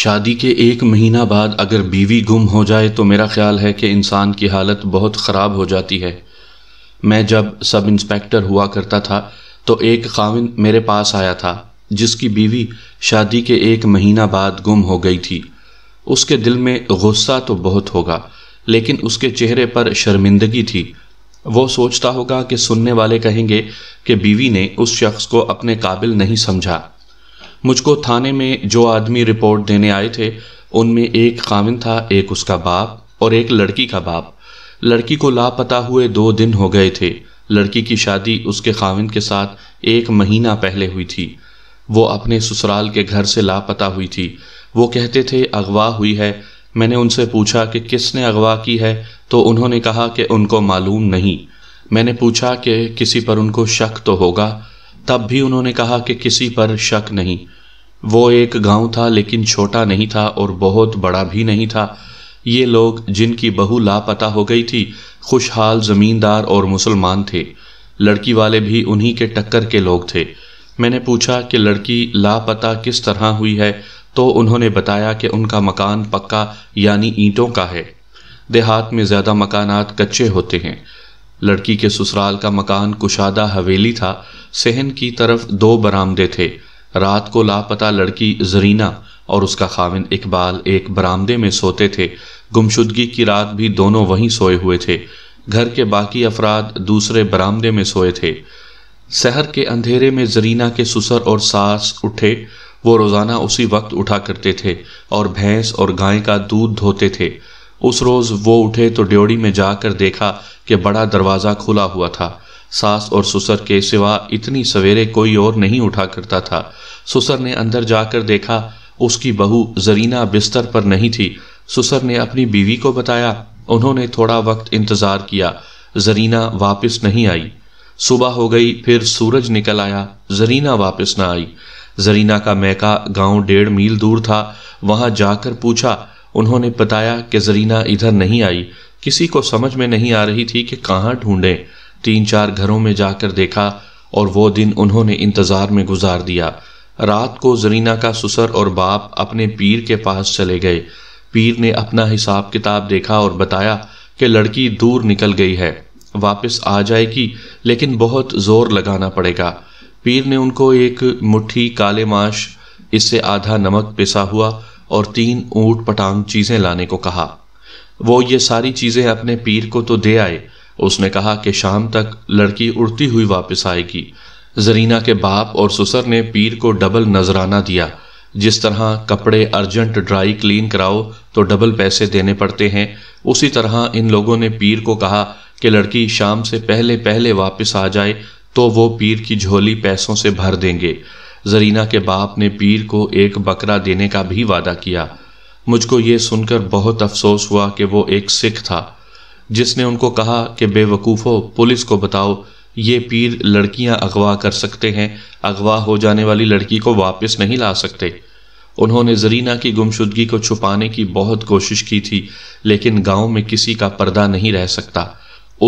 शादी के एक महीना बाद अगर बीवी गुम हो जाए तो मेरा ख्याल है कि इंसान की हालत बहुत ख़राब हो जाती है मैं जब सब इंस्पेक्टर हुआ करता था तो एक खाविन मेरे पास आया था जिसकी बीवी शादी के एक महीना बाद गुम हो गई थी उसके दिल में गुस्सा तो बहुत होगा लेकिन उसके चेहरे पर शर्मिंदगी थी वो सोचता होगा कि सुनने वाले कहेंगे कि बीवी ने उस शख्स को अपने काबिल नहीं समझा मुझको थाने में जो आदमी रिपोर्ट देने आए थे उनमें एक खाविन था एक उसका बाप और एक लड़की का बाप लड़की को लापता हुए दो दिन हो गए थे लड़की की शादी उसके खाविन के साथ एक महीना पहले हुई थी वो अपने ससुराल के घर से लापता हुई थी वो कहते थे अगवा हुई है मैंने उनसे पूछा कि किसने अगवा की है तो उन्होंने कहा कि उनको मालूम नहीं मैंने पूछा कि किसी पर उनको शक तो होगा तब भी उन्होंने कहा कि किसी पर शक नहीं वो एक गांव था लेकिन छोटा नहीं था और बहुत बड़ा भी नहीं था ये लोग जिनकी बहू लापता हो गई थी खुशहाल ज़मींदार और मुसलमान थे लड़की वाले भी उन्हीं के टक्कर के लोग थे मैंने पूछा कि लड़की लापता किस तरह हुई है तो उन्होंने बताया कि उनका मकान पक्का यानी ईंटों का है देहात में ज़्यादा मकानात कच्चे होते हैं लड़की के ससुराल का मकान कुशादा हवेली था सहन की तरफ दो बरामदे थे रात को लापता लड़की जरीना और उसका खाविन इकबाल एक बरामदे में सोते थे गुमशुदगी की रात भी दोनों वहीं सोए हुए थे घर के बाकी अफराद दूसरे बरामदे में सोए थे शहर के अंधेरे में जरीना के ससुर और सास उठे वो रोज़ाना उसी वक्त उठा करते थे और भैंस और गाय का दूध धोते थे उस रोज वो उठे तो ड्योड़ी में जाकर देखा कि बड़ा दरवाज़ा खुला हुआ था सास और सुसर के सिवा इतनी सवेरे कोई और नहीं उठा करता था सुसर ने अंदर जाकर देखा उसकी बहू जरीना बिस्तर पर नहीं थी सुसर ने अपनी बीवी को बताया उन्होंने थोड़ा वक्त इंतज़ार किया जरीना वापस नहीं आई सुबह हो गई फिर सूरज निकल आया जरीना वापस ना आई जरीना का मैका गांव डेढ़ मील दूर था वहां जाकर पूछा उन्होंने बताया कि जरीना इधर नहीं आई किसी को समझ में नहीं आ रही थी कि कहाँ ढूंढें तीन चार घरों में जाकर देखा और वो दिन उन्होंने इंतज़ार में गुजार दिया रात को जरीना का ससुर और बाप अपने पीर के पास चले गए पीर ने अपना हिसाब किताब देखा और बताया कि लड़की दूर निकल गई है वापस आ जाएगी लेकिन बहुत ज़ोर लगाना पड़ेगा पीर ने उनको एक मुट्ठी काले माश इससे आधा नमक पिसा हुआ और तीन ऊंट पटांग चीजें लाने को कहा वो ये सारी चीजें अपने पीर को तो दे आए उसने कहा कि शाम तक लड़की उड़ती हुई वापस आएगी जरीना के बाप और ससुर ने पीर को डबल नजराना दिया जिस तरह कपड़े अर्जेंट ड्राई क्लीन कराओ तो डबल पैसे देने पड़ते हैं उसी तरह इन लोगों ने पीर को कहा कि लड़की शाम से पहले पहले वापस आ जाए तो वो पीर की झोली पैसों से भर देंगे जरीना के बाप ने पीर को एक बकरा देने का भी वादा किया मुझको ये सुनकर बहुत अफसोस हुआ कि वो एक सिख था जिसने उनको कहा कि बेवकूफ़ो पुलिस को बताओ ये पीर लड़कियां अगवा कर सकते हैं अगवा हो जाने वाली लड़की को वापस नहीं ला सकते उन्होंने जरीना की गुमशुदगी को छुपाने की बहुत कोशिश की थी लेकिन गांव में किसी का पर्दा नहीं रह सकता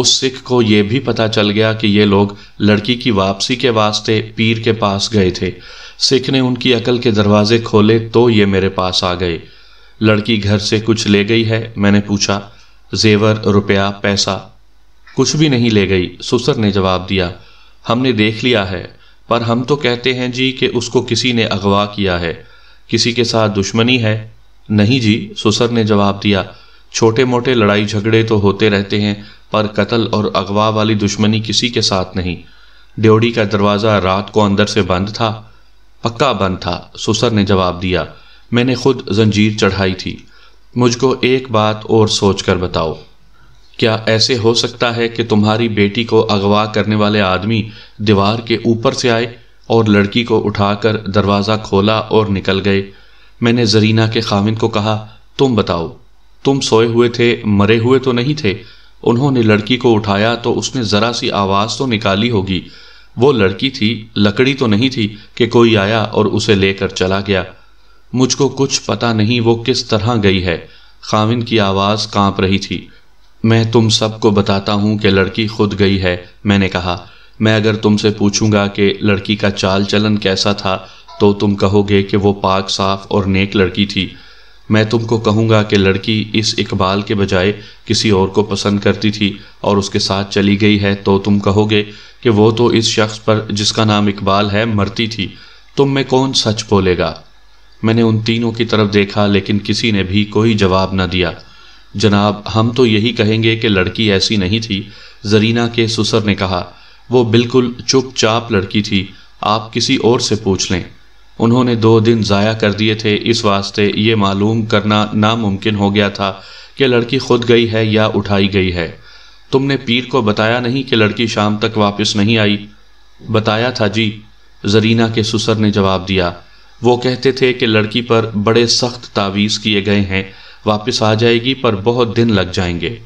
उस सिख को यह भी पता चल गया कि ये लोग लड़की की वापसी के वास्ते पीर के पास गए थे सिख ने उनकी अकल के दरवाजे खोले तो ये मेरे पास आ गए लड़की घर से कुछ ले गई है मैंने पूछा जेवर रुपया पैसा कुछ भी नहीं ले गई सुसर ने जवाब दिया हमने देख लिया है पर हम तो कहते हैं जी कि उसको किसी ने अगवा किया है किसी के साथ दुश्मनी है नहीं जी सुसर ने जवाब दिया छोटे मोटे लड़ाई झगड़े तो होते रहते हैं पर कत्ल और अगवा वाली दुश्मनी किसी के साथ नहीं ड्योड़ी का दरवाज़ा रात को अंदर से बंद था पक्का बंद था सुसर ने जवाब दिया मैंने खुद जंजीर चढ़ाई थी मुझको एक बात और सोच कर बताओ क्या ऐसे हो सकता है कि तुम्हारी बेटी को अगवा करने वाले आदमी दीवार के ऊपर से आए और लड़की को उठाकर दरवाज़ा खोला और निकल गए मैंने जरीना के खामिन को कहा तुम बताओ तुम सोए हुए थे मरे हुए तो नहीं थे उन्होंने लड़की को उठाया तो उसने ज़रा सी आवाज़ तो निकाली होगी वो लड़की थी लकड़ी तो नहीं थी कि कोई आया और उसे लेकर चला गया मुझको कुछ पता नहीं वो किस तरह गई है खाविन की आवाज़ कांप रही थी मैं तुम सबको बताता हूँ कि लड़की खुद गई है मैंने कहा मैं अगर तुमसे पूछूंगा कि लड़की का चाल चलन कैसा था तो तुम कहोगे कि वो पाक साफ और नेक लड़की थी मैं तुमको कहूँगा कि लड़की इस इकबाल के बजाय किसी और को पसंद करती थी और उसके साथ चली गई है तो तुम कहोगे कि वो तो इस शख्स पर जिसका नाम इकबाल है मरती थी तुम में कौन सच बोलेगा मैंने उन तीनों की तरफ देखा लेकिन किसी ने भी कोई जवाब न दिया जनाब हम तो यही कहेंगे कि लड़की ऐसी नहीं थी जरीना के सुसर ने कहा वो बिल्कुल चुपचाप लड़की थी आप किसी और से पूछ लें उन्होंने दो दिन ज़ाया कर दिए थे इस वास्ते ये मालूम करना नामुमकिन हो गया था कि लड़की खुद गई है या उठाई गई है तुमने पीर को बताया नहीं कि लड़की शाम तक वापस नहीं आई बताया था जी जरीना के ससुर ने जवाब दिया वो कहते थे कि लड़की पर बड़े सख्त तावीज़ किए गए हैं वापस आ जाएगी पर बहुत दिन लग जाएंगे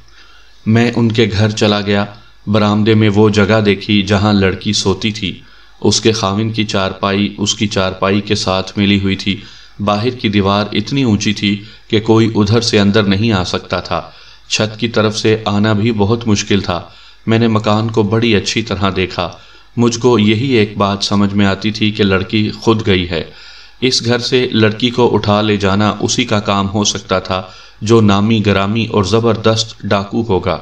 मैं उनके घर चला गया बरामदे में वो जगह देखी जहाँ लड़की सोती थी उसके खामिन की चारपाई उसकी चारपाई के साथ मिली हुई थी बाहर की दीवार इतनी ऊंची थी कि कोई उधर से अंदर नहीं आ सकता था छत की तरफ से आना भी बहुत मुश्किल था मैंने मकान को बड़ी अच्छी तरह देखा मुझको यही एक बात समझ में आती थी कि लड़की खुद गई है इस घर से लड़की को उठा ले जाना उसी का काम हो सकता था जो नामी ग्रामी और ज़बरदस्त डाकू होगा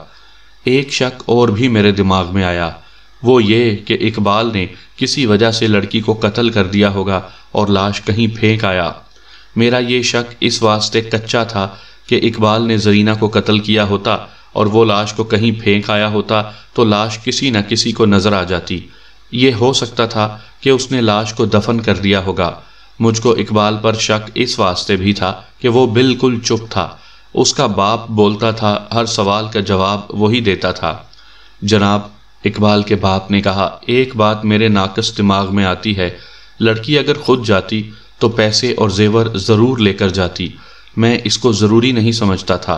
एक शक और भी मेरे दिमाग में आया वो ये कि इकबाल ने किसी वजह से लड़की को कत्ल कर दिया होगा और लाश कहीं फेंक आया मेरा ये शक इस वास्ते कच्चा था कि इकबाल ने जरीना को कत्ल किया होता और वो लाश को कहीं फेंक आया होता तो लाश किसी न किसी को नज़र आ जाती ये हो सकता था कि उसने लाश को दफन कर दिया होगा मुझको इकबाल पर शक इस वास्ते भी था कि वो बिल्कुल चुप था उसका बाप बोलता था हर सवाल का जवाब वही देता था जनाब इकबाल के बाप ने कहा एक बात मेरे नाकस दिमाग में आती है लड़की अगर खुद जाती तो पैसे और जेवर ज़रूर लेकर जाती मैं इसको ज़रूरी नहीं समझता था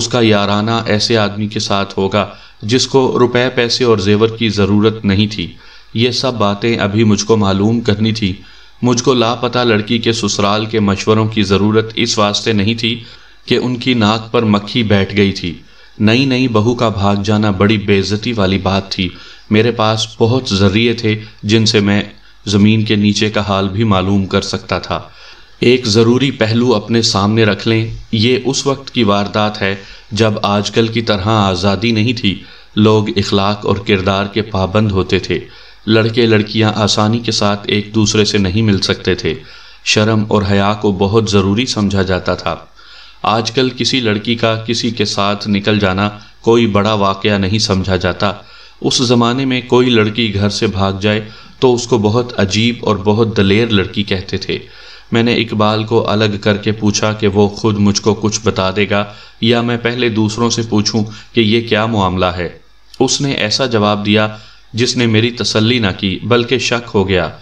उसका याराना ऐसे आदमी के साथ होगा जिसको रुपए पैसे और जेवर की ज़रूरत नहीं थी ये सब बातें अभी मुझको मालूम करनी थी मुझको लापता लड़की के ससुराल के मशवरों की ज़रूरत इस वास्ते नहीं थी कि उनकी नाक पर मक्खी बैठ गई थी नई नई बहू का भाग जाना बड़ी बेइज्जती वाली बात थी मेरे पास बहुत जरिए थे जिनसे मैं ज़मीन के नीचे का हाल भी मालूम कर सकता था एक ज़रूरी पहलू अपने सामने रख लें ये उस वक्त की वारदात है जब आजकल की तरह आज़ादी नहीं थी लोग इखलाक और किरदार के पाबंद होते थे लड़के लड़कियां आसानी के साथ एक दूसरे से नहीं मिल सकते थे शर्म और हया को बहुत ज़रूरी समझा जाता था आजकल किसी लड़की का किसी के साथ निकल जाना कोई बड़ा वाकया नहीं समझा जाता उस ज़माने में कोई लड़की घर से भाग जाए तो उसको बहुत अजीब और बहुत दलेर लड़की कहते थे मैंने इकबाल को अलग करके पूछा कि वो खुद मुझको कुछ बता देगा या मैं पहले दूसरों से पूछूं कि ये क्या मामला है उसने ऐसा जवाब दिया जिसने मेरी तसल्ली ना की बल्कि शक हो गया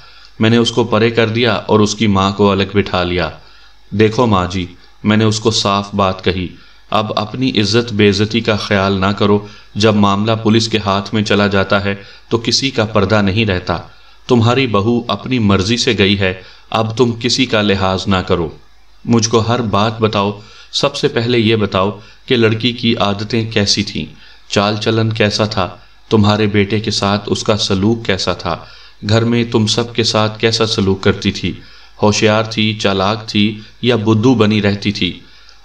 मैंने उसको परे कर दिया और उसकी माँ को अलग बिठा लिया देखो माँ जी मैंने उसको साफ बात कही अब अपनी इज्जत बेइज्जती का ख्याल ना करो जब मामला पुलिस के हाथ में चला जाता है तो किसी का पर्दा नहीं रहता तुम्हारी बहू अपनी मर्जी से गई है अब तुम किसी का लिहाज ना करो मुझको हर बात बताओ सबसे पहले ये बताओ कि लड़की की आदतें कैसी थीं चाल चलन कैसा था तुम्हारे बेटे के साथ उसका सलूक कैसा था घर में तुम सब के साथ कैसा सलूक करती थी होशियार थी चालाक थी या बुद्धू बनी रहती थी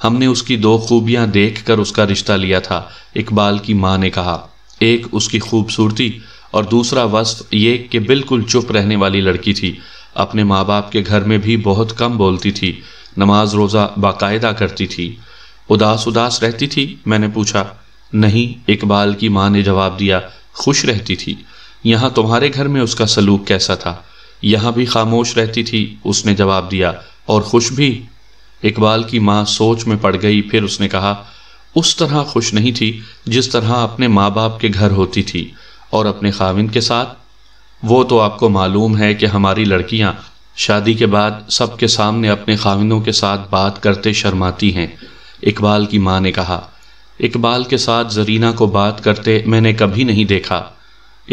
हमने उसकी दो खूबियां देखकर उसका रिश्ता लिया था इकबाल की माँ ने कहा एक उसकी खूबसूरती और दूसरा वस्फ ये कि बिल्कुल चुप रहने वाली लड़की थी अपने माँ बाप के घर में भी बहुत कम बोलती थी नमाज रोज़ा बाकायदा करती थी उदास उदास रहती थी मैंने पूछा नहीं इकबाल की माँ ने जवाब दिया खुश रहती थी यहाँ तुम्हारे घर में उसका सलूक कैसा था यहाँ भी खामोश रहती थी उसने जवाब दिया और खुश भी इकबाल की माँ सोच में पड़ गई फिर उसने कहा उस तरह खुश नहीं थी जिस तरह अपने माँ बाप के घर होती थी और अपने खाविन के साथ वो तो आपको मालूम है कि हमारी लड़कियां शादी के बाद सबके सामने अपने खाविनों के साथ बात करते शर्माती हैं इकबाल की माँ ने कहा इकबाल के साथ जरीना को बात करते मैंने कभी नहीं देखा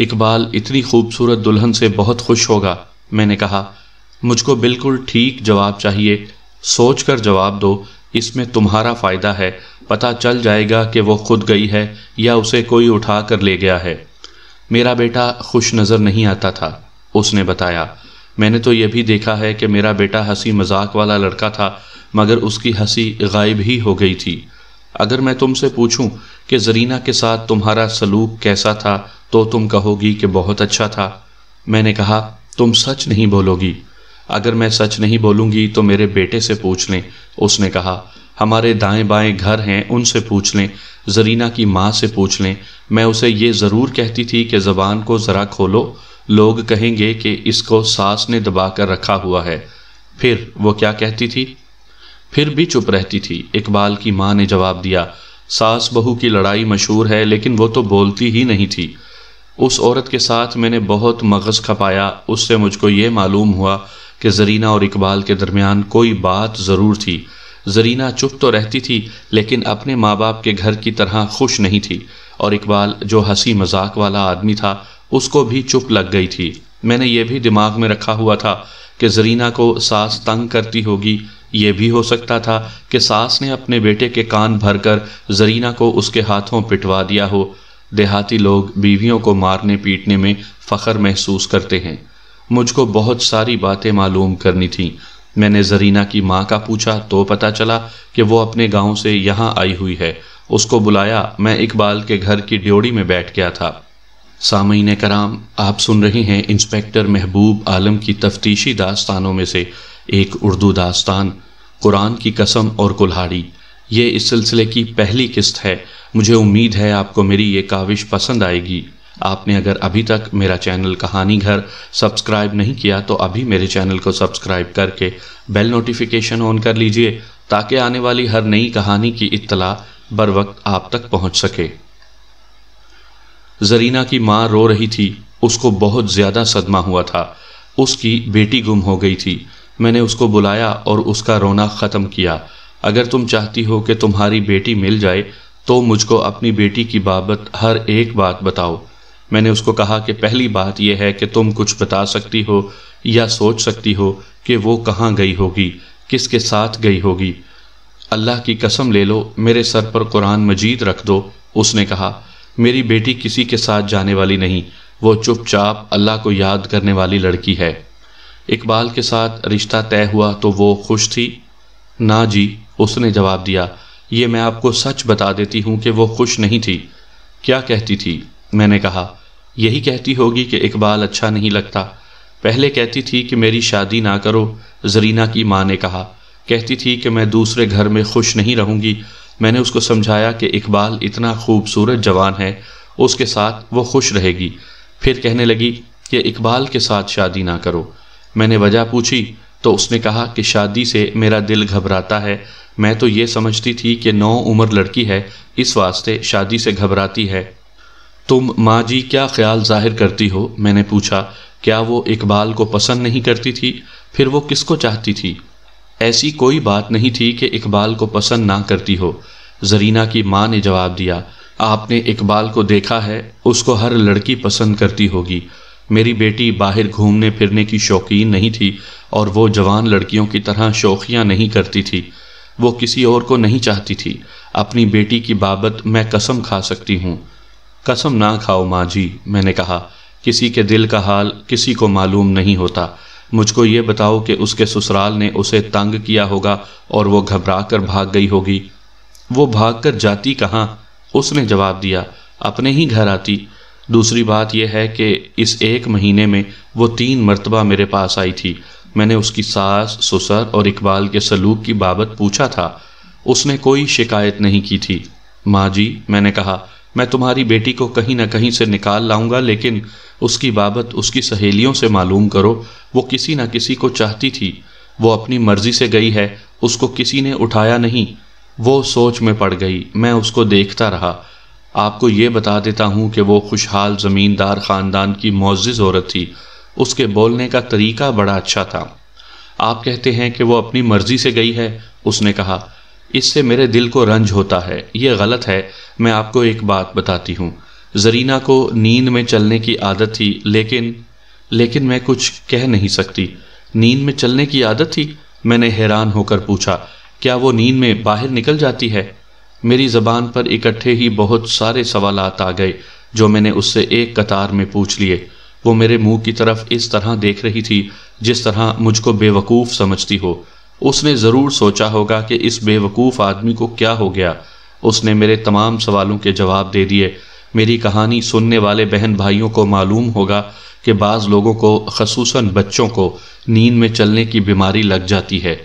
इकबाल इतनी खूबसूरत दुल्हन से बहुत खुश होगा मैंने कहा मुझको बिल्कुल ठीक जवाब चाहिए सोच कर जवाब दो इसमें तुम्हारा फ़ायदा है पता चल जाएगा कि वो खुद गई है या उसे कोई उठा कर ले गया है मेरा बेटा खुश नज़र नहीं आता था उसने बताया मैंने तो ये भी देखा है कि मेरा बेटा हंसी मजाक वाला लड़का था मगर उसकी हंसी गायब ही हो गई थी अगर मैं तुमसे पूछूं कि जरीना के साथ तुम्हारा सलूक कैसा था तो तुम कहोगी कि बहुत अच्छा था मैंने कहा तुम सच नहीं बोलोगी अगर मैं सच नहीं बोलूंगी तो मेरे बेटे से पूछ लें उसने कहा हमारे दाएं बाएं घर हैं उनसे पूछ लें जरीना की माँ से पूछ लें मैं उसे ये ज़रूर कहती थी कि ज़बान को ज़रा खोलो लोग कहेंगे कि इसको सास ने दबा कर रखा हुआ है फिर वो क्या कहती थी फिर भी चुप रहती थी इकबाल की माँ ने जवाब दिया सास बहू की लड़ाई मशहूर है लेकिन वो तो बोलती ही नहीं थी उस औरत के साथ मैंने बहुत मगज़ खपाया उससे मुझको ये मालूम हुआ कि जरीना और इकबाल के दरमियान कोई बात ज़रूर थी जरीना चुप तो रहती थी लेकिन अपने माँ बाप के घर की तरह खुश नहीं थी और इकबाल जो हंसी मजाक वाला आदमी था उसको भी चुप लग गई थी मैंने ये भी दिमाग में रखा हुआ था कि जरीना को सास तंग करती होगी ये भी हो सकता था कि सास ने अपने बेटे के कान भरकर जरीना को उसके हाथों पिटवा दिया हो देहाती लोग बीवियों को मारने पीटने में फ़ख्र महसूस करते हैं मुझको बहुत सारी बातें मालूम करनी थी मैंने जरीना की माँ का पूछा तो पता चला कि वो अपने गांव से यहाँ आई हुई है उसको बुलाया मैं इकबाल के घर की ड्योड़ी में बैठ गया था सामीन कराम आप सुन रहे हैं इंस्पेक्टर महबूब आलम की तफ्तीशी दास्तानों में से एक उर्दू दास्तान कुरान की कसम और कुल्हाड़ी ये इस सिलसिले की पहली किस्त है मुझे उम्मीद है आपको मेरी ये काविश पसंद आएगी आपने अगर अभी तक मेरा चैनल कहानी घर सब्सक्राइब नहीं किया तो अभी मेरे चैनल को सब्सक्राइब करके बेल नोटिफिकेशन ऑन कर लीजिए ताकि आने वाली हर नई कहानी की इत्तला बर वक्त आप तक पहुंच सके जरीना की माँ रो रही थी उसको बहुत ज़्यादा सदमा हुआ था उसकी बेटी गुम हो गई थी मैंने उसको बुलाया और उसका रोना ख़त्म किया अगर तुम चाहती हो कि तुम्हारी बेटी मिल जाए तो मुझको अपनी बेटी की बाबत हर एक बात बताओ मैंने उसको कहा कि पहली बात यह है कि तुम कुछ बता सकती हो या सोच सकती हो कि वो कहाँ गई होगी किसके साथ गई होगी अल्लाह की कसम ले लो मेरे सर पर कुरान मजीद रख दो उसने कहा मेरी बेटी किसी के साथ जाने वाली नहीं वो चुपचाप अल्लाह को याद करने वाली लड़की है इकबाल के साथ रिश्ता तय हुआ तो वो खुश थी ना जी उसने जवाब दिया ये मैं आपको सच बता देती हूँ कि वो खुश नहीं थी क्या कहती थी मैंने कहा यही कहती होगी कि इकबाल अच्छा नहीं लगता पहले कहती थी कि मेरी शादी ना करो जरीना की माँ ने कहा कहती थी कि मैं दूसरे घर में खुश नहीं रहूँगी मैंने उसको समझाया कि इकबाल इतना खूबसूरत जवान है उसके साथ वो खुश रहेगी फिर कहने लगी कि इकबाल के साथ शादी ना करो मैंने वजह पूछी तो उसने कहा कि शादी से मेरा दिल घबराता है मैं तो ये समझती थी कि नौ उम्र लड़की है इस वास्ते शादी से घबराती है तुम माँ जी क्या ख्याल जाहिर करती हो मैंने पूछा क्या वो इकबाल को पसंद नहीं करती थी फिर वो किसको चाहती थी ऐसी कोई बात नहीं थी कि इकबाल को पसंद ना करती हो जरीना की माँ ने जवाब दिया आपने इकबाल को देखा है उसको हर लड़की पसंद करती होगी मेरी बेटी बाहर घूमने फिरने की शौकीन नहीं थी और वो जवान लड़कियों की तरह शौकियाँ नहीं करती थी वो किसी और को नहीं चाहती थी अपनी बेटी की बाबत मैं कसम खा सकती हूँ कसम ना खाओ माँ जी मैंने कहा किसी के दिल का हाल किसी को मालूम नहीं होता मुझको ये बताओ कि उसके ससुराल ने उसे तंग किया होगा और वो घबरा कर भाग गई होगी वो भाग कर जाती कहाँ उसने जवाब दिया अपने ही घर आती दूसरी बात यह है कि इस एक महीने में वो तीन मरतबा मेरे पास आई थी मैंने उसकी सास ससुर और इकबाल के सलूक की बाबत पूछा था उसने कोई शिकायत नहीं की थी माँ जी मैंने कहा मैं तुम्हारी बेटी को कहीं ना कहीं से निकाल लाऊंगा लेकिन उसकी बाबत उसकी सहेलियों से मालूम करो वो किसी ना किसी को चाहती थी वो अपनी मर्जी से गई है उसको किसी ने उठाया नहीं वो सोच में पड़ गई मैं उसको देखता रहा आपको ये बता देता हूँ कि वो खुशहाल ज़मींदार ख़ानदान की मोज़ औरत थी उसके बोलने का तरीका बड़ा अच्छा था आप कहते हैं कि वो अपनी मर्जी से गई है उसने कहा इससे मेरे दिल को रंज होता है यह गलत है मैं आपको एक बात बताती हूँ जरीना को नींद में चलने की आदत थी लेकिन लेकिन मैं कुछ कह नहीं सकती नींद में चलने की आदत थी मैंने हैरान होकर पूछा क्या वो नींद में बाहर निकल जाती है मेरी ज़बान पर इकट्ठे ही बहुत सारे सवाल आ गए जो मैंने उससे एक कतार में पूछ लिए वो मेरे मुंह की तरफ इस तरह देख रही थी जिस तरह मुझको बेवकूफ़ समझती हो उसने ज़रूर सोचा होगा कि इस बेवकूफ़ आदमी को क्या हो गया उसने मेरे तमाम सवालों के जवाब दे दिए मेरी कहानी सुनने वाले बहन भाइयों को मालूम होगा कि बाज़ लोगों को खसूस बच्चों को नींद में चलने की बीमारी लग जाती है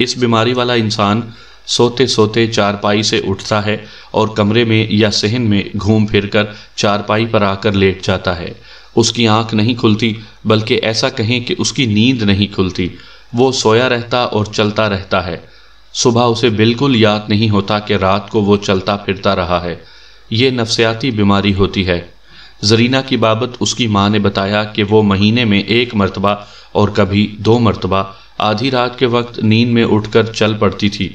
इस बीमारी वाला इंसान सोते सोते चारपाई से उठता है और कमरे में या सहन में घूम फिर कर चारपाई पर आकर लेट जाता है उसकी आंख नहीं खुलती बल्कि ऐसा कहें कि उसकी नींद नहीं खुलती वो सोया रहता और चलता रहता है सुबह उसे बिल्कुल याद नहीं होता कि रात को वो चलता फिरता रहा है ये नफसियाती बीमारी होती है जरीना की बाबत उसकी माँ ने बताया कि वो महीने में एक मरतबा और कभी दो मरतबा आधी रात के वक्त नींद में उठकर चल पड़ती थी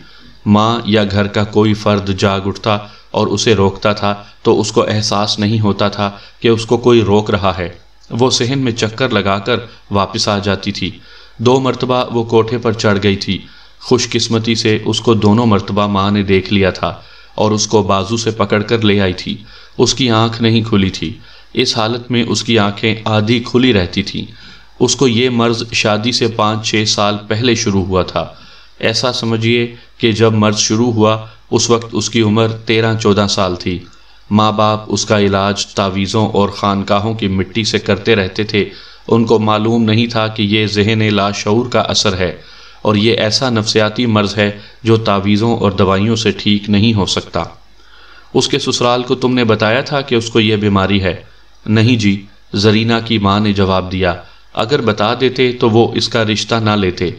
माँ या घर का कोई फ़र्द जाग उठता और उसे रोकता था तो उसको एहसास नहीं होता था कि उसको कोई रोक रहा है वो सहन में चक्कर लगाकर वापस आ जाती थी दो मरतबा वो कोठे पर चढ़ गई थी खुशकिस्मती से उसको दोनों मरतबा माँ ने देख लिया था और उसको बाजू से पकड़कर ले आई थी उसकी आंख नहीं खुली थी इस हालत में उसकी आंखें आधी खुली रहती थीं उसको ये मर्ज़ शादी से पाँच छः साल पहले शुरू हुआ था ऐसा समझिए कि जब मर्ज शुरू हुआ उस वक्त उसकी उम्र तेरह चौदह साल थी माँ बाप उसका इलाज तावीज़ों और ख़ानकाहों की मिट्टी से करते रहते थे उनको मालूम नहीं था कि यह जहन लाशूर का असर है और ये ऐसा नफसियाती मर्ज़ है जो तावीज़ों और दवाइयों से ठीक नहीं हो सकता उसके ससुराल को तुमने बताया था कि उसको यह बीमारी है नहीं जी जरीना की माँ ने जवाब दिया अगर बता देते तो वो इसका रिश्ता ना लेते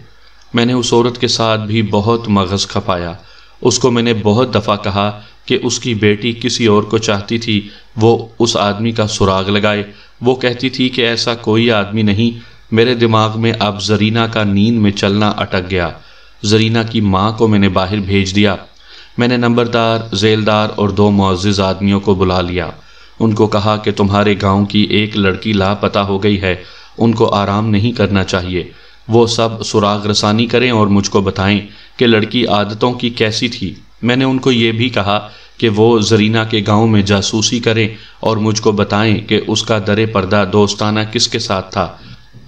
मैंने उस औरत के साथ भी बहुत मगज़ खपाया उसको मैंने बहुत दफ़ा कहा कि उसकी बेटी किसी और को चाहती थी वो उस आदमी का सुराग लगाए वो कहती थी कि ऐसा कोई आदमी नहीं मेरे दिमाग में अब जरीना का नींद में चलना अटक गया जरीना की माँ को मैंने बाहर भेज दिया मैंने नंबरदार जेलदार और दो मुआज़ आदमियों को बुला लिया उनको कहा कि तुम्हारे गांव की एक लड़की लापता हो गई है उनको आराम नहीं करना चाहिए वो सब सुराग रसानी करें और मुझको बताएं कि लड़की आदतों की कैसी थी मैंने उनको ये भी कहा कि वो जरीना के गांव में जासूसी करें और मुझको बताएं कि उसका दर पर्दा दोस्ताना किसके साथ था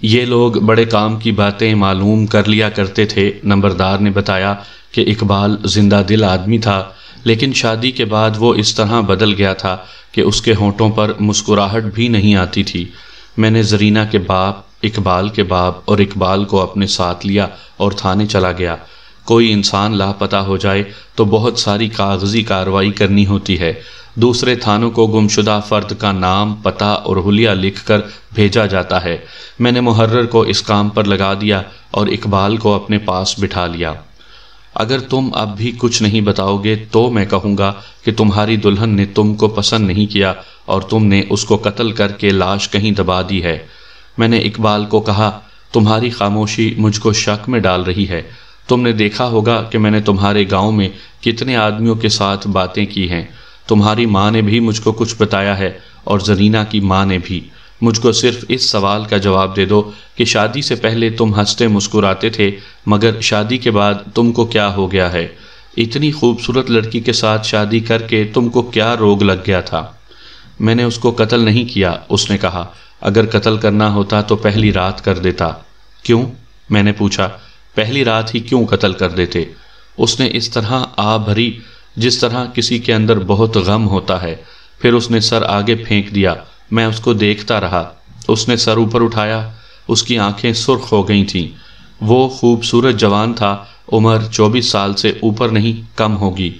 ये लोग बड़े काम की बातें मालूम कर लिया करते थे नंबरदार ने बताया कि इकबाल जिंदा दिल आदमी था लेकिन शादी के बाद वो इस तरह बदल गया था कि उसके होठों पर मुस्कुराहट भी नहीं आती थी मैंने जरीना के बाप इकबाल के बाप और इकबाल को अपने साथ लिया और थाने चला गया कोई इंसान लापता हो जाए तो बहुत सारी कागजी कार्रवाई करनी होती है दूसरे थानों को गुमशुदा फ़र्द का नाम पता और हुलिया लिखकर भेजा जाता है मैंने मुहर्र को इस काम पर लगा दिया और इकबाल को अपने पास बिठा लिया अगर तुम अब भी कुछ नहीं बताओगे तो मैं कहूँगा कि तुम्हारी दुल्हन ने तुमको पसंद नहीं किया और तुमने उसको कत्ल करके लाश कहीं दबा दी है मैंने इकबाल को कहा तुम्हारी खामोशी मुझको शक में डाल रही है तुमने देखा होगा कि मैंने तुम्हारे गांव में कितने आदमियों के साथ बातें की हैं तुम्हारी माँ ने भी मुझको कुछ बताया है और जरीना की माँ ने भी मुझको सिर्फ इस सवाल का जवाब दे दो कि शादी से पहले तुम हंसते मुस्कुराते थे मगर शादी के बाद तुमको क्या हो गया है इतनी खूबसूरत लड़की के साथ शादी करके तुमको क्या रोग लग गया था मैंने उसको कत्ल नहीं किया उसने कहा अगर कत्ल करना होता तो पहली रात कर देता क्यों मैंने पूछा पहली रात ही क्यों कत्ल कर देते उसने इस तरह आ भरी जिस तरह किसी के अंदर बहुत गम होता है फिर उसने सर आगे फेंक दिया मैं उसको देखता रहा उसने सर ऊपर उठाया उसकी आंखें सुर्ख हो गई थीं वो खूबसूरत जवान था उम्र चौबीस साल से ऊपर नहीं कम होगी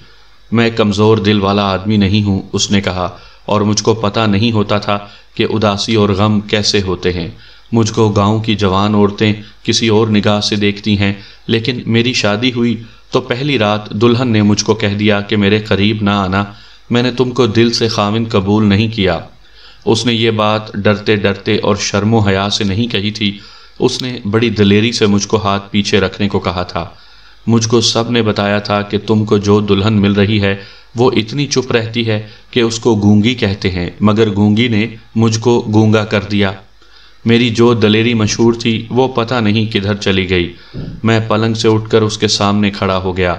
मैं कमज़ोर दिल वाला आदमी नहीं हूँ उसने कहा और मुझको पता नहीं होता था कि उदासी और गम कैसे होते हैं मुझको गांव की जवान औरतें किसी और निगाह से देखती हैं लेकिन मेरी शादी हुई तो पहली रात दुल्हन ने मुझको कह दिया कि मेरे करीब ना आना मैंने तुमको दिल से खाविन कबूल नहीं किया उसने ये बात डरते डरते और शर्मो हया से नहीं कही थी उसने बड़ी दलेरी से मुझको हाथ पीछे रखने को कहा था मुझको सब ने बताया था कि तुमको जो दुल्हन मिल रही है वो इतनी चुप रहती है कि उसको गूंगी कहते हैं मगर गूंगी ने मुझको गूंगा कर दिया मेरी जो दलेरी मशहूर थी वो पता नहीं किधर चली गई मैं पलंग से उठकर उसके सामने खड़ा हो गया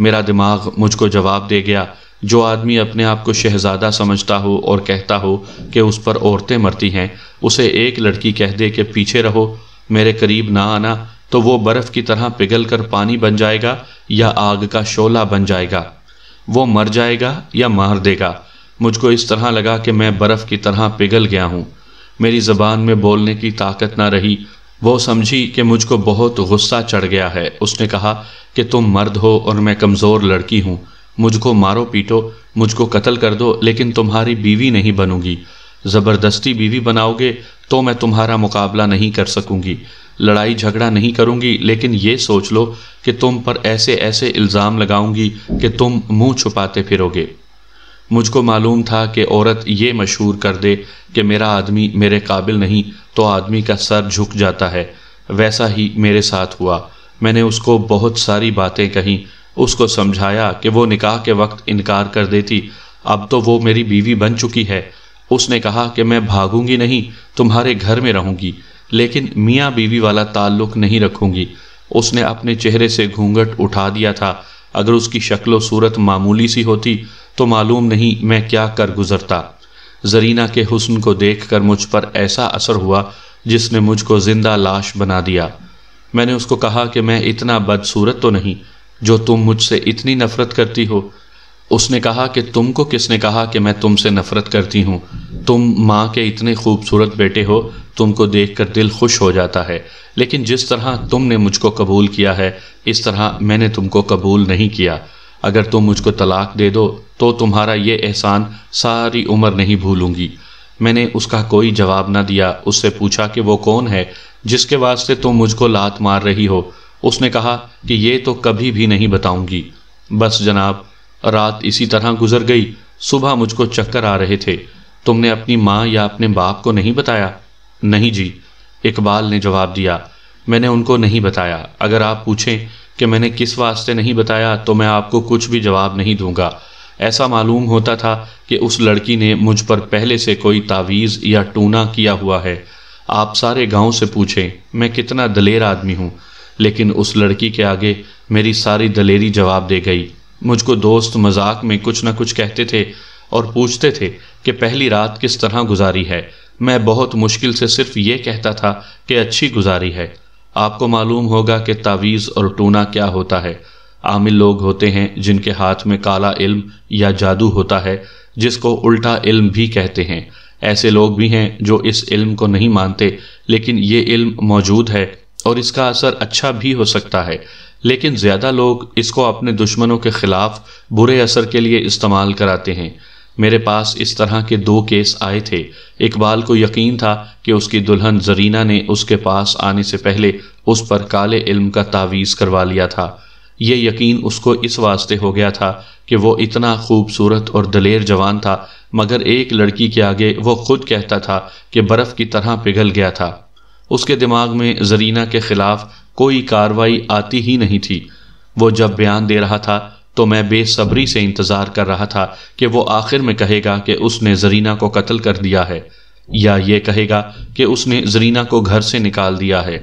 मेरा दिमाग मुझको जवाब दे गया जो आदमी अपने आप को शहजादा समझता हो और कहता हो कि उस पर औरतें मरती हैं उसे एक लड़की कह दे कि पीछे रहो मेरे करीब ना आना तो वो बर्फ़ की तरह पिघल कर पानी बन जाएगा या आग का शोला बन जाएगा वो मर जाएगा या मार देगा मुझको इस तरह लगा कि मैं बर्फ़ की तरह पिघल गया हूँ मेरी ज़बान में बोलने की ताकत ना रही वो समझी कि मुझको बहुत गुस्सा चढ़ गया है उसने कहा कि तुम मर्द हो और मैं कमज़ोर लड़की हूँ मुझको मारो पीटो मुझको कत्ल कर दो लेकिन तुम्हारी बीवी नहीं बनूंगी ज़बरदस्ती बीवी बनाओगे तो मैं तुम्हारा मुकाबला नहीं कर सकूंगी लड़ाई झगड़ा नहीं करूंगी लेकिन ये सोच लो कि तुम पर ऐसे ऐसे इल्ज़ाम लगाऊंगी कि तुम मुंह छुपाते फिरोगे मुझको मालूम था कि औरत ये मशहूर कर दे कि मेरा आदमी मेरे काबिल नहीं तो आदमी का सर झुक जाता है वैसा ही मेरे साथ हुआ मैंने उसको बहुत सारी बातें कहीं उसको समझाया कि वो निकाह के वक्त इनकार कर देती अब तो वो मेरी बीवी बन चुकी है उसने कहा कि मैं भागूंगी नहीं तुम्हारे घर में रहूंगी लेकिन मियाँ बीवी वाला ताल्लुक नहीं रखूंगी उसने अपने चेहरे से घूंघट उठा दिया था अगर उसकी शक्लो सूरत मामूली सी होती तो मालूम नहीं मैं क्या कर गुजरता जरीना के हुस्न को देख कर मुझ पर ऐसा असर हुआ जिसने मुझको ज़िंदा लाश बना दिया मैंने उसको कहा कि मैं इतना बदसूरत तो नहीं जो तुम मुझसे इतनी नफरत करती हो उसने कहा कि तुमको किसने कहा कि मैं तुमसे नफ़रत करती हूँ तुम माँ के इतने खूबसूरत बेटे हो तुमको देखकर दिल खुश हो जाता है लेकिन जिस तरह तुमने मुझको कबूल किया है इस तरह मैंने तुमको कबूल नहीं किया अगर तुम मुझको तलाक दे दो तो तुम्हारा ये एहसान सारी उम्र नहीं भूलूंगी मैंने उसका कोई जवाब ना दिया उससे पूछा कि वो कौन है जिसके वास्ते तुम मुझको लात मार रही हो उसने कहा कि ये तो कभी भी नहीं बताऊंगी बस जनाब रात इसी तरह गुजर गई सुबह मुझको चक्कर आ रहे थे तुमने अपनी माँ या अपने बाप को नहीं बताया नहीं जी इकबाल ने जवाब दिया मैंने उनको नहीं बताया अगर आप पूछें कि मैंने किस वास्ते नहीं बताया तो मैं आपको कुछ भी जवाब नहीं दूंगा ऐसा मालूम होता था कि उस लड़की ने मुझ पर पहले से कोई तावीज़ या टूना किया हुआ है आप सारे गांव से पूछें मैं कितना दलेर आदमी हूँ लेकिन उस लड़की के आगे मेरी सारी दलेरी जवाब दे गई मुझको दोस्त मजाक में कुछ ना कुछ कहते थे और पूछते थे कि पहली रात किस तरह गुजारी है मैं बहुत मुश्किल से सिर्फ ये कहता था कि अच्छी गुजारी है आपको मालूम होगा कि तावीज़ और टूना क्या होता है आमिल लोग होते हैं जिनके हाथ में काला इल्म या जादू होता है जिसको उल्टा इल्म भी कहते हैं ऐसे लोग भी हैं जो इस इल्म को नहीं मानते लेकिन ये इल्म मौजूद है और इसका असर अच्छा भी हो सकता है लेकिन ज़्यादा लोग इसको अपने दुश्मनों के खिलाफ बुरे असर के लिए इस्तेमाल कराते हैं मेरे पास इस तरह के दो केस आए थे इकबाल को यकीन था कि उसकी दुल्हन जरीना ने उसके पास आने से पहले उस पर काले इल्म का तावीज़ करवा लिया था ये यकीन उसको इस वास्ते हो गया था कि वो इतना खूबसूरत और दलेर जवान था मगर एक लड़की के आगे वो खुद कहता था कि बर्फ़ की तरह पिघल गया था उसके दिमाग में जरीना के ख़िलाफ़ कोई कार्रवाई आती ही नहीं थी वो जब बयान दे रहा था तो मैं बेसब्री से इंतज़ार कर रहा था कि वो आखिर में कहेगा कि उसने जरीना को कत्ल कर दिया है या ये कहेगा कि उसने जरीना को घर से निकाल दिया है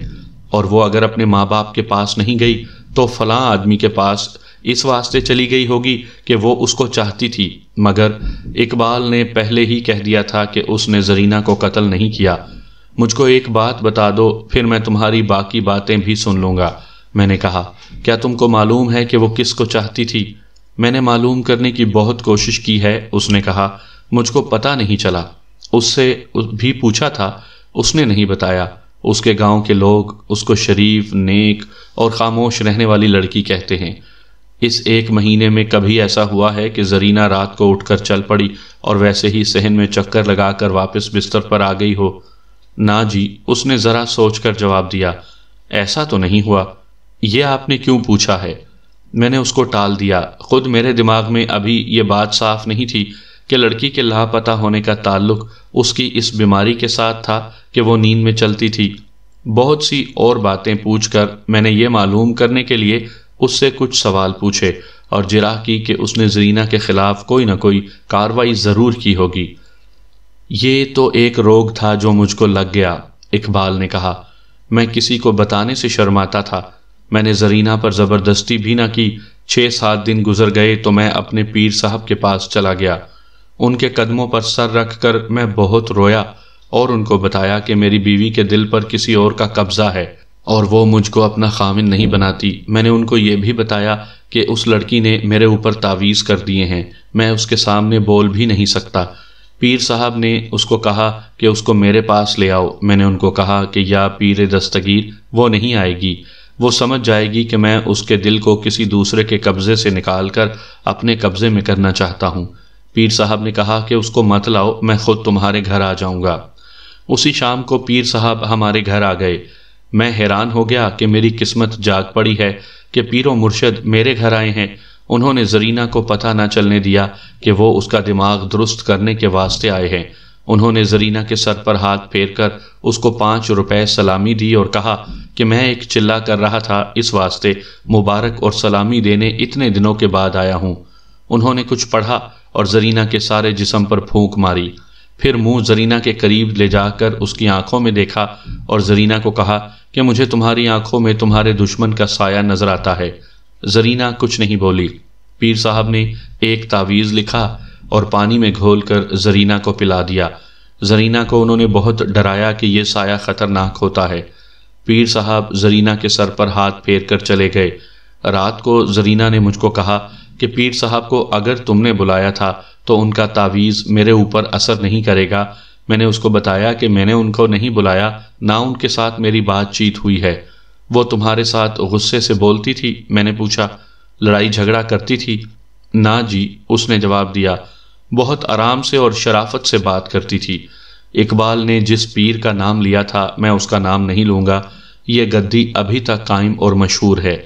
और वो अगर अपने माँ बाप के पास नहीं गई तो फलां आदमी के पास इस वास्ते चली गई होगी कि वो उसको चाहती थी मगर इकबाल ने पहले ही कह दिया था कि उसने जरीना को कत्ल नहीं किया मुझको एक बात बता दो फिर मैं तुम्हारी बाकी बातें भी सुन लूँगा मैंने कहा क्या तुमको मालूम है कि वो किस को चाहती थी मैंने मालूम करने की बहुत कोशिश की है उसने कहा मुझको पता नहीं चला उससे भी पूछा था उसने नहीं बताया उसके गांव के लोग उसको शरीफ नेक और खामोश रहने वाली लड़की कहते हैं इस एक महीने में कभी ऐसा हुआ है कि जरीना रात को उठकर चल पड़ी और वैसे ही सहन में चक्कर लगाकर वापस बिस्तर पर आ गई हो ना जी उसने जरा सोचकर जवाब दिया ऐसा तो नहीं हुआ यह आपने क्यों पूछा है मैंने उसको टाल दिया खुद मेरे दिमाग में अभी ये बात साफ नहीं थी कि लड़की के लापता होने का ताल्लुक उसकी इस बीमारी के साथ था कि वो नींद में चलती थी बहुत सी और बातें पूछकर मैंने ये मालूम करने के लिए उससे कुछ सवाल पूछे और जिराह की कि उसने जरीना के खिलाफ कोई ना कोई कार्रवाई ज़रूर की होगी ये तो एक रोग था जो मुझको लग गया इकबाल ने कहा मैं किसी को बताने से शर्माता था मैंने जरीना पर ज़बरदस्ती भी ना की छः सात दिन गुजर गए तो मैं अपने पीर साहब के पास चला गया उनके कदमों पर सर रख कर मैं बहुत रोया और उनको बताया कि मेरी बीवी के दिल पर किसी और का कब्ज़ा है और वो मुझको अपना खामिन नहीं बनाती मैंने उनको ये भी बताया कि उस लड़की ने मेरे ऊपर तावीज़ कर दिए हैं मैं उसके सामने बोल भी नहीं सकता पीर साहब ने उसको कहा कि उसको मेरे पास ले आओ मैंने उनको कहा कि या पीर दस्तगीर वो नहीं आएगी वो समझ जाएगी कि मैं उसके दिल को किसी दूसरे के कब्ज़े से निकाल कर अपने कब्ज़े में करना चाहता हूँ पीर साहब ने कहा कि उसको मत लाओ मैं खुद तुम्हारे घर आ जाऊँगा उसी शाम को पीर साहब हमारे घर आ गए मैं हैरान हो गया कि मेरी किस्मत जाग पड़ी है कि व मुर्शद मेरे घर आए हैं उन्होंने जरीना को पता ना चलने दिया कि वो उसका दिमाग दुरुस्त करने के वास्ते आए हैं उन्होंने जरीना के सर पर हाथ फेर कर उसको पाँच रुपए सलामी दी और कहा कि मैं एक चिल्ला कर रहा था इस वास्ते मुबारक और सलामी देने इतने दिनों के बाद आया हूँ उन्होंने कुछ पढ़ा और जरीना के सारे जिसम पर फूंक मारी फिर मुंह जरीना के करीब ले जाकर उसकी आंखों में देखा और जरीना को कहा कि मुझे तुम्हारी आंखों में तुम्हारे दुश्मन का साया नजर आता है जरीना कुछ नहीं बोली पीर साहब ने एक तावीज़ लिखा और पानी में घोल कर जरीना को पिला दिया जरीना को उन्होंने बहुत डराया कि यह साया खतरनाक होता है पीर साहब जरीना के सर पर हाथ फेर कर चले गए रात को जरीना ने मुझको कहा कि पीर साहब को अगर तुमने बुलाया था तो उनका तावीज़ मेरे ऊपर असर नहीं करेगा मैंने उसको बताया कि मैंने उनको नहीं बुलाया ना उनके साथ मेरी बातचीत हुई है वो तुम्हारे साथ गुस्से से बोलती थी मैंने पूछा लड़ाई झगड़ा करती थी ना जी उसने जवाब दिया बहुत आराम से और शराफत से बात करती थी इकबाल ने जिस पीर का नाम लिया था मैं उसका नाम नहीं लूँगा ये गद्दी अभी तक कायम और मशहूर है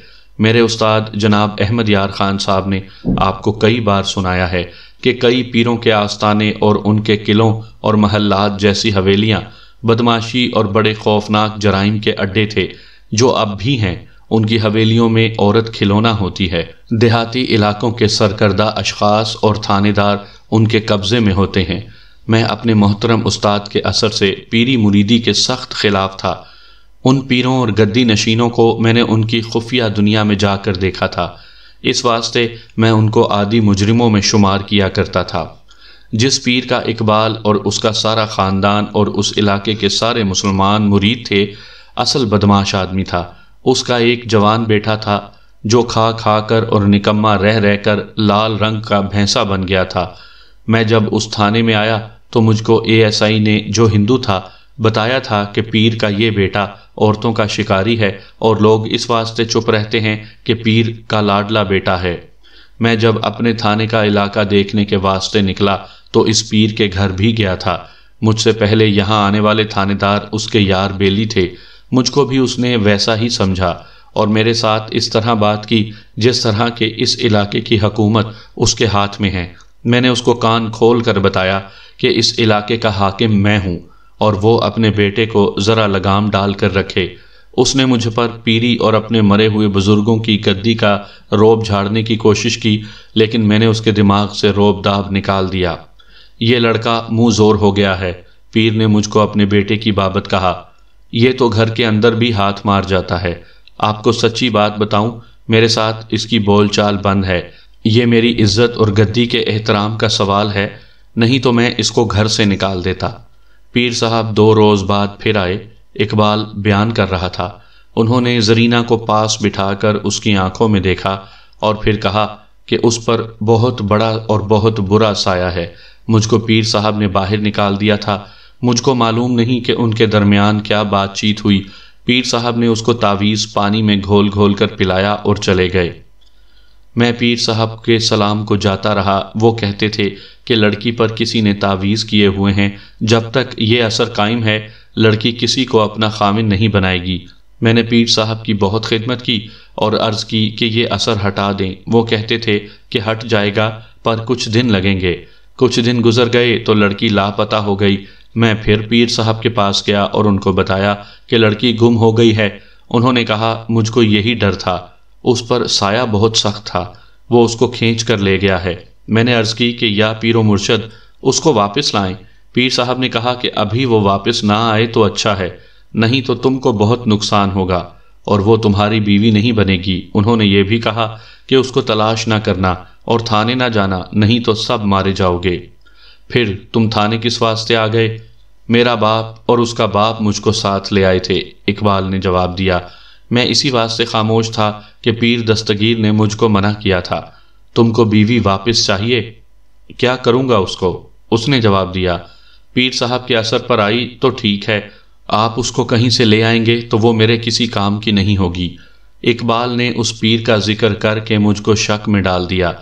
मेरे उस्ताद जनाब अहमद यार खान साहब ने आपको कई बार सुनाया है कि कई पीरों के आस्थाने और उनके किलों और महल्लात जैसी हवेलियाँ बदमाशी और बड़े खौफनाक जराइम के अड्डे थे जो अब भी हैं उनकी हवेलियों में औरत खिलौना होती है देहाती इलाकों के सरकर्दा अशखास और थानेदार उनके कब्ज़े में होते हैं मैं अपने मोहतरम उस्ताद के असर से पीरी मुरीदी के सख्त खिलाफ था उन पीरों और गद्दी नशीनों को मैंने उनकी खुफिया दुनिया में जाकर देखा था इस वास्ते मैं उनको आदि मुजरिमों में शुमार किया करता था जिस पीर का इकबाल और उसका सारा ख़ानदान और उस इलाके के सारे मुसलमान मुरीद थे असल बदमाश आदमी था उसका एक जवान बेटा था जो खा खा कर और निकम्मा रह कर लाल रंग का भैंसा बन गया था मैं जब उस थाने में आया तो मुझको एएसआई ने जो हिंदू था बताया था कि पीर का ये बेटा औरतों का शिकारी है और लोग इस वास्ते चुप रहते हैं कि पीर का लाडला बेटा है मैं जब अपने थाने का इलाका देखने के वास्ते निकला तो इस पीर के घर भी गया था मुझसे पहले यहाँ आने वाले थानेदार उसके यार बेली थे मुझको भी उसने वैसा ही समझा और मेरे साथ इस तरह बात की जिस तरह के इस इलाके की हकूमत उसके हाथ में है मैंने उसको कान खोल कर बताया कि इस इलाके का हाकिम मैं हूँ और वो अपने बेटे को ज़रा लगाम डाल कर रखे उसने मुझ पर पीरी और अपने मरे हुए बुज़ुर्गों की गद्दी का रोब झाड़ने की कोशिश की लेकिन मैंने उसके दिमाग से रोब दाब निकाल दिया ये लड़का मुंह जोर हो गया है पीर ने मुझको अपने बेटे की बाबत कहा ये तो घर के अंदर भी हाथ मार जाता है आपको सच्ची बात बताऊं मेरे साथ इसकी बोलचाल बंद है ये मेरी इज्जत और गद्दी के एहतराम का सवाल है नहीं तो मैं इसको घर से निकाल देता पीर साहब दो रोज़ बाद फिर आए इकबाल बयान कर रहा था उन्होंने जरीना को पास बिठाकर उसकी आंखों में देखा और फिर कहा कि उस पर बहुत बड़ा और बहुत बुरा साया है मुझको पीर साहब ने बाहर निकाल दिया था मुझको मालूम नहीं कि उनके दरमियान क्या बातचीत हुई पीर साहब ने उसको तावीज़ पानी में घोल घोल कर पिलाया और चले गए मैं पीर साहब के सलाम को जाता रहा वो कहते थे कि लड़की पर किसी ने तावीज़ किए हुए हैं जब तक ये असर कायम है लड़की किसी को अपना खामिन नहीं बनाएगी मैंने पीर साहब की बहुत खिदमत की और अर्ज़ की कि ये असर हटा दें वो कहते थे कि हट जाएगा पर कुछ दिन लगेंगे कुछ दिन गुजर गए तो लड़की लापता हो गई मैं फिर पीर साहब के पास गया और उनको बताया कि लड़की गुम हो गई है उन्होंने कहा मुझको यही डर था उस पर साया बहुत सख्त था वो उसको खींच कर ले गया है मैंने अर्ज़ की कि या पीरो मुर्शद उसको वापस लाएं पीर साहब ने कहा कि अभी वो वापस ना आए तो अच्छा है नहीं तो तुमको बहुत नुकसान होगा और वो तुम्हारी बीवी नहीं बनेगी उन्होंने ये भी कहा कि उसको तलाश ना करना और थाने ना जाना नहीं तो सब मारे जाओगे फिर तुम थाने किस वास्ते आ गए मेरा बाप और उसका बाप मुझको साथ ले आए थे इकबाल ने जवाब दिया मैं इसी वास्ते खामोश था कि पीर दस्तगीर ने मुझको मना किया था तुमको बीवी वापस चाहिए क्या करूँगा उसको उसने जवाब दिया पीर साहब के असर पर आई तो ठीक है आप उसको कहीं से ले आएंगे तो वो मेरे किसी काम की नहीं होगी इकबाल ने उस पीर का जिक्र करके मुझको शक में डाल दिया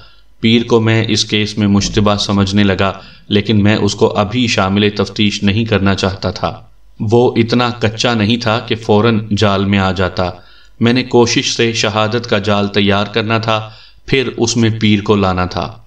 पीर को मैं इस केस में मुशतबा समझने लगा लेकिन मैं उसको अभी शामिल तफ्तीश नहीं करना चाहता था वो इतना कच्चा नहीं था कि फ़ौरन जाल में आ जाता मैंने कोशिश से शहादत का जाल तैयार करना था फिर उसमें पीर को लाना था